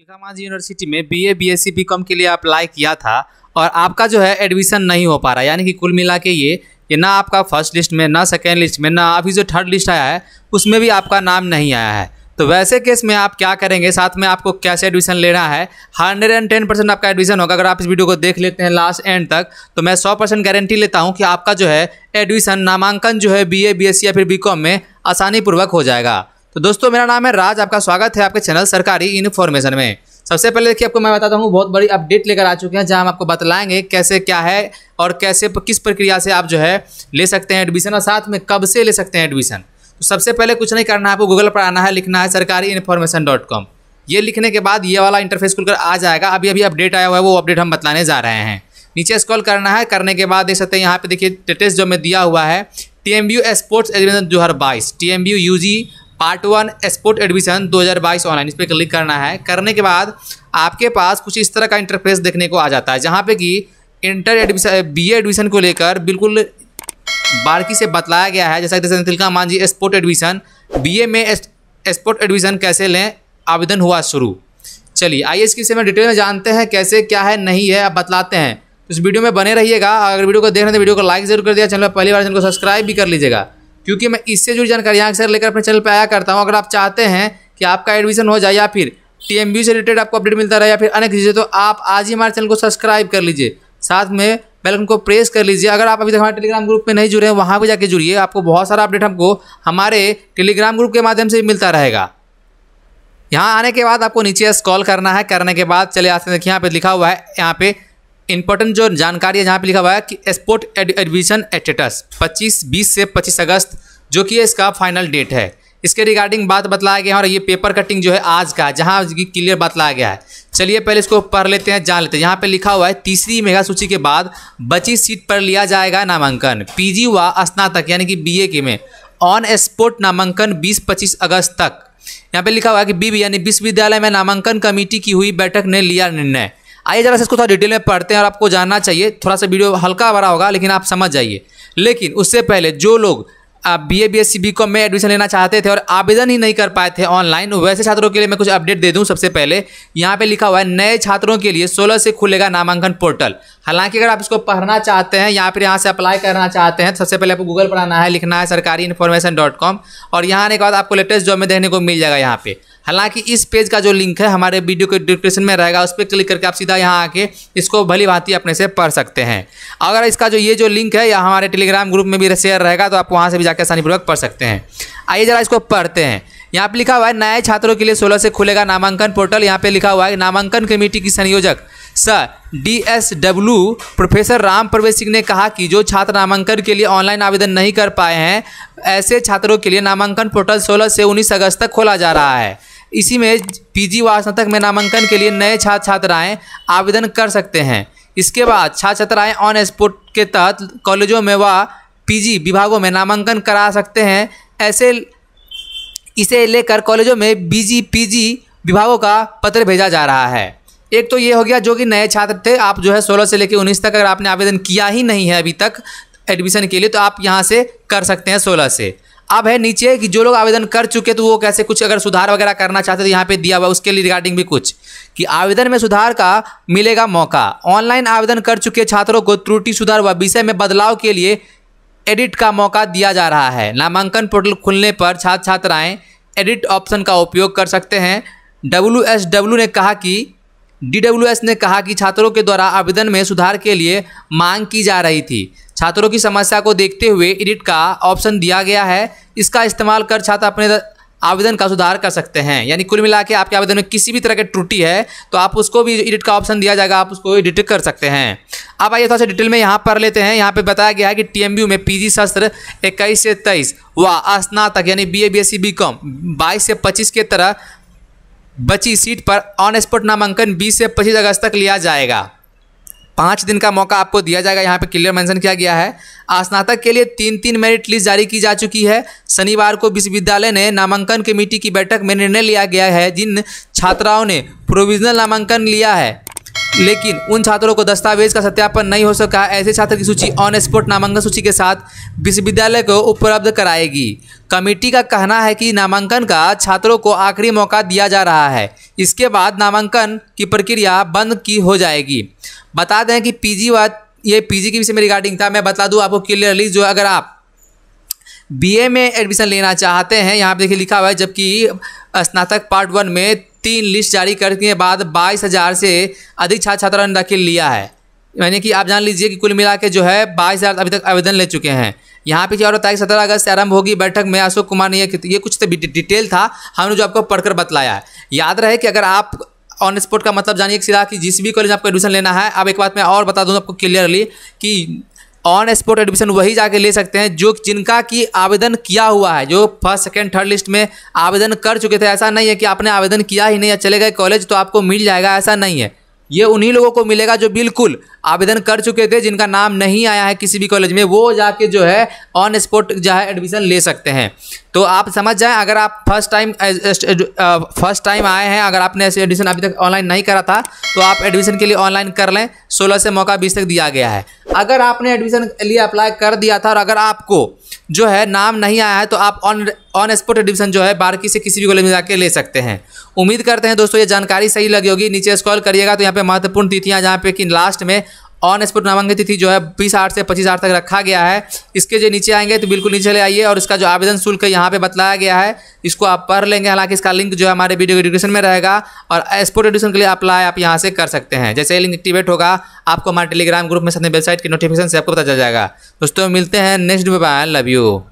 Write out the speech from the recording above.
Allahabad university में B A B S C B Com के लिए अप्लाई किया था और आपका जो है एडमिशन नहीं हो पा रहा यानी कि कुल मिला के ये कि ना आपका फर्स्ट लिस्ट में ना सेकेंड लिस्ट में ना अभी जो थर्ड लिस्ट आया है उसमें भी आपका नाम नहीं आया है तो वैसे केस में आप क्या करेंगे साथ में आपको कैसे एडमिशन लेना है हंड्रेड एंड टेन परसेंट आपका एडमिशन होगा अगर आप इस वीडियो को देख लेते हैं लास्ट एंड तक तो मैं सौ परसेंट गारंटी लेता हूं कि आपका जो है एडमिशन नामांकन जो है बीए बीएससी या फिर बीकॉम में आसानीपूर्वक हो जाएगा तो दोस्तों मेरा नाम है राज आपका स्वागत है आपके चैनल सरकारी इन्फॉर्मेशन में सबसे पहले देखिए आपको मैं बताता हूँ बहुत बड़ी अपडेट लेकर आ चुके हैं जहाँ हम आपको बतलाएंगे कैसे क्या है और कैसे किस प्रक्रिया से आप जो है ले सकते हैं एडमिशन और साथ में कब से ले सकते हैं एडमिशन तो सबसे पहले कुछ नहीं करना है आपको गूगल पर आना है लिखना है सरकारी इन्फॉर्मेशन डॉट कॉम ये लिखने के बाद ये वाला इंटरफेस खुलकर आ जाएगा अभी अभी अपडेट आया हुआ है वो अपडेट हम बतलाने जा रहे हैं नीचे स्क्रॉल करना है करने के बाद देख सकते हैं यहाँ पे देखिए टेटेस्ट जो हमें दिया हुआ है T M U sports education दो हज़ार बाईस T M U G part one sport admission 2022 online इस पर क्लिक करना है करने के बाद आपके पास कुछ इस तरह का इंटरफेस देखने को आ जाता है जहाँ पे कि इंटर एडमिशन बी एडमिशन को लेकर बिल्कुल बारकी से बतलाया गया है जैसा कि तिलका मान जी स्पोर्ट एडमिशन बी में स्पोर्ट एडमिशन कैसे लें आवेदन हुआ शुरू चलिए आइए इसकी से में डिटेल में जानते हैं कैसे क्या है नहीं है आप बतलाते हैं तो इस वीडियो में बने रहिएगा अगर वीडियो को देख रहे हैं तो वीडियो को लाइक जरूर कर दिया चैनल पर पहली बार तो चैनल को सब्सक्राइब भी कर लीजिएगा क्योंकि मैं इससे जुड़ी जानकारी यहाँ से लेकर अपने चैनल पर आया करता हूँ अगर आप चाहते हैं कि आपका एडमिशन हो जाए या फिर टी से रिलेटेड आपको अपडेट मिलता रहे या फिर अनेक चीज़ें तो आप आज ही हमारे चैनल को सब्सक्राइब कर लीजिए साथ में बेलकन को प्रेस कर लीजिए अगर आप अभी तक हमारे टेलीग्राम ग्रुप में नहीं जुड़े हैं वहाँ भी जाके जुड़िए आपको बहुत सारा अपडेट हमको हमारे टेलीग्राम ग्रुप के माध्यम से मिलता रहेगा यहाँ आने के बाद आपको नीचे स्कॉल करना है करने के बाद चले आते हैं देखिए यहाँ पे लिखा हुआ है यहाँ पे इंपॉर्टेंट जो जानकारी है जहाँ पे लिखा हुआ है कि स्पोर्ट एडमिशन स्टेटस 25 20 से 25 अगस्त जो कि इसका फाइनल डेट है इसके रिगार्डिंग बात बतलाया गया है और ये पेपर कटिंग जो है आज का जहाँ क्लियर बतलाया गया है चलिए पहले इसको पढ़ लेते हैं जान लेते हैं यहाँ पे लिखा हुआ है तीसरी मेगा सूची के बाद बची सीट पर लिया जाएगा नामांकन पीजी व स्नातक यानी कि बीए के में ऑन स्पॉट नामांकन 20-25 अगस्त तक यहाँ पे लिखा हुआ है कि बीबी यानी विश्वविद्यालय में नामांकन कमेटी की हुई बैठक ने लिया निर्णय आइए जरा से इसको थोड़ा डिटेल में पढ़ते हैं और आपको जानना चाहिए थोड़ा सा वीडियो हल्का भरा होगा लेकिन आप समझ जाइए लेकिन उससे पहले जो लोग आप B A B S C B Com में एडमिशन लेना चाहते थे और आवेदन ही नहीं कर पाए थे ऑनलाइन वैसे छात्रों के लिए मैं कुछ अपडेट दे दूं सबसे पहले यहाँ पे लिखा हुआ है नए छात्रों के लिए 16 से खुलेगा नामांकन पोर्टल हालांकि अगर आप इसको पढ़ना चाहते हैं या फिर यहाँ से अप्लाई करना चाहते हैं तो सबसे पहले आपको गूगल पर आना है लिखना है सरकारी इन्फॉर्मेशन डॉट कॉम और यहाँ आने के बाद आपको लेटेस्ट जॉब में देखने को मिल जाएगा यहाँ पे हालांकि इस पेज का जो लिंक है हमारे वीडियो के डिस्क्रिप्शन में रहेगा उस पर क्लिक करके आप सीधा यहाँ आके इसको भली भांति अपने से पढ़ सकते हैं अगर इसका जो ये जो लिंक है या हमारे टेलीग्राम ग्रुप में भी शेयर रहेगा तो आप वहाँ से भी जाकर आसानीपूर्वक पढ़ सकते हैं आइए ज़रा इसको पढ़ते हैं यहाँ पर लिखा हुआ है नए छात्रों के लिए सोलह से खुलेगा नामांकन पोर्टल यहाँ पे लिखा हुआ है नामांकन कमेटी की संयोजक sir D S W professor Ram Pravesh Singh ने कहा कि जो छात्र नामांकन के लिए ऑनलाइन आवेदन नहीं कर पाए हैं ऐसे छात्रों के लिए नामांकन पोर्टल 16 से 19 अगस्त तक खोला जा रहा है इसी में पीजी जी स्नातक में नामांकन के लिए नए छात्र छात्राएं आवेदन कर सकते हैं इसके बाद छात्र छात्राएँ ऑन स्पोर्ट के तहत कॉलेजों में व पीजी विभागों में नामांकन करा सकते हैं ऐसे इसे लेकर कॉलेजों में बीजी पीजी विभागों का पत्र भेजा जा रहा है एक तो ये हो गया जो कि नए छात्र थे आप जो है सोलह से लेकर उन्नीस तक अगर आपने आवेदन किया ही नहीं है अभी तक एडमिशन के लिए तो आप यहाँ से कर सकते हैं सोलह से अब है नीचे कि जो लोग आवेदन कर चुके तो वो कैसे कुछ अगर सुधार वगैरह करना चाहते तो यहाँ पे दिया हुआ उसके लिए रिगार्डिंग भी कुछ कि आवेदन में सुधार का मिलेगा मौका ऑनलाइन आवेदन कर चुके छात्रों को त्रुटि सुधार व विषय में बदलाव के लिए एडिट का मौका दिया जा रहा है नामांकन पोर्टल खुलने पर छात्र छात्राएं एडिट ऑप्शन का उपयोग कर सकते हैं डब्ल्यू ने कहा कि डी ने कहा कि छात्रों के द्वारा आवेदन में सुधार के लिए मांग की जा रही थी छात्रों की समस्या को देखते हुए एडिट का ऑप्शन दिया गया है इसका इस्तेमाल कर छात्र अपने आवेदन का सुधार कर सकते हैं यानी कुल मिला के आपके आवेदन में किसी भी तरह की त्रुटि है तो आप उसको भी एडिट का ऑप्शन दिया जाएगा आप उसको एडिट कर सकते हैं अब आइए थोड़ा सा डिटेल में यहाँ पर लेते हैं यहाँ पे बताया गया है कि टीएमयू में पीजी शास्त्र इक्कीस से तेईस व स्नातक यानी बी ए बी 22 से पच्चीस के तरह बची सीट पर ऑन स्पॉट नामांकन बीस से पच्चीस अगस्त तक लिया जाएगा पाँच दिन का मौका आपको दिया जाएगा यहाँ पे क्लियर मेंशन किया गया है स्नातक के लिए तीन तीन मेरिट लिस्ट जारी की जा चुकी है शनिवार को विश्वविद्यालय ने नामांकन कमेटी की बैठक में निर्णय लिया गया है जिन छात्राओं ने प्रोविजनल नामांकन लिया है लेकिन उन छात्रों को दस्तावेज का सत्यापन नहीं हो सका ऐसे छात्र की सूची ऑन स्पॉट नामांकन सूची के साथ विश्वविद्यालय को उपलब्ध कराएगी कमेटी का कहना है कि नामांकन का छात्रों को आखिरी मौका दिया जा रहा है इसके बाद नामांकन की प्रक्रिया बंद की हो जाएगी बता दें कि पीजी व ये पीजी के विषय में रिगार्डिंग था मैं बता दूं आपको क्लियरली जो अगर आप बीए में एडमिशन लेना चाहते हैं यहाँ पर देखिए लिखा हुआ है जबकि स्नातक पार्ट वन में तीन लिस्ट जारी करने के बाद बाईस हज़ार से अधिक छात्र छात्राओं ने दाखिल लिया है यानी कि आप जान लीजिए कि कुल मिला के जो है बाईस हज़ार अभी तक आवेदन ले चुके हैं यहाँ पे क्या हो रहा सत्रह अगस्त से आरंभ होगी बैठक में अशोक कुमार ने ये कुछ तो डिटेल था हमने जो आपको पढ़कर बतलाया है याद रहे कि अगर आप ऑन स्पॉट का मतलब जानिए सीधा कि जिस भी कॉलेज आपको एडमिशन लेना है अब एक बात मैं और बता दूँ आपको क्लियरली कि ऑन स्पॉट एडमिशन वही जाके ले सकते हैं जो जिनका कि आवेदन किया हुआ है जो फर्स्ट सेकेंड थर्ड लिस्ट में आवेदन कर चुके थे ऐसा नहीं है कि आपने आवेदन किया ही नहीं या चले गए कॉलेज तो आपको मिल जाएगा ऐसा नहीं है ये उन्हीं लोगों को मिलेगा जो बिल्कुल आवेदन कर चुके थे जिनका नाम नहीं आया है किसी भी कॉलेज में वो जाके जो है ऑन स्पॉट जो है एडमिशन ले सकते हैं तो आप समझ जाएं अगर आप फर्स्ट टाइम फर्स्ट टाइम आए हैं अगर आपने ऐसे एडमिशन अभी तक ऑनलाइन नहीं करा था तो आप एडमिशन के लिए ऑनलाइन कर लें सोलह से मौका बीस तक दिया गया है अगर आपने एडमिशन लिए अप्लाई कर दिया था और अगर आपको जो है नाम नहीं आया है तो आप ऑन ऑन स्पॉट एडमिशन जो है बारकी से किसी भी कॉलेज में जाके ले सकते हैं उम्मीद करते हैं दोस्तों ये जानकारी सही लगी होगी नीचे स्कॉल करिएगा तो यहाँ पे महत्वपूर्ण तिथियाँ जहाँ पे कि लास्ट में ऑन स्पॉट नामांकन तिथि जो है बीस आठ से पच्चीस आठ तक रखा गया है इसके जो नीचे आएंगे तो बिल्कुल नीचे ले आइए और इसका जो आवेदन शुल्क है यहाँ पे बतलाया गया है इसको आप पढ़ लेंगे हालांकि इसका लिंक जो है हमारे वीडियो डिस्क्रिप्शन में रहेगा और स्पोर्ट एडिशन के लिए अप्लाई आप यहाँ से कर सकते हैं जैसे लिंक एक्टिवेट होगा आपको हमारे टेलीग्राम ग्रुप में साथ वेबसाइट की नोटिफिकेशन से आपको पता चल जाएगा दोस्तों मिलते हैं next video I love you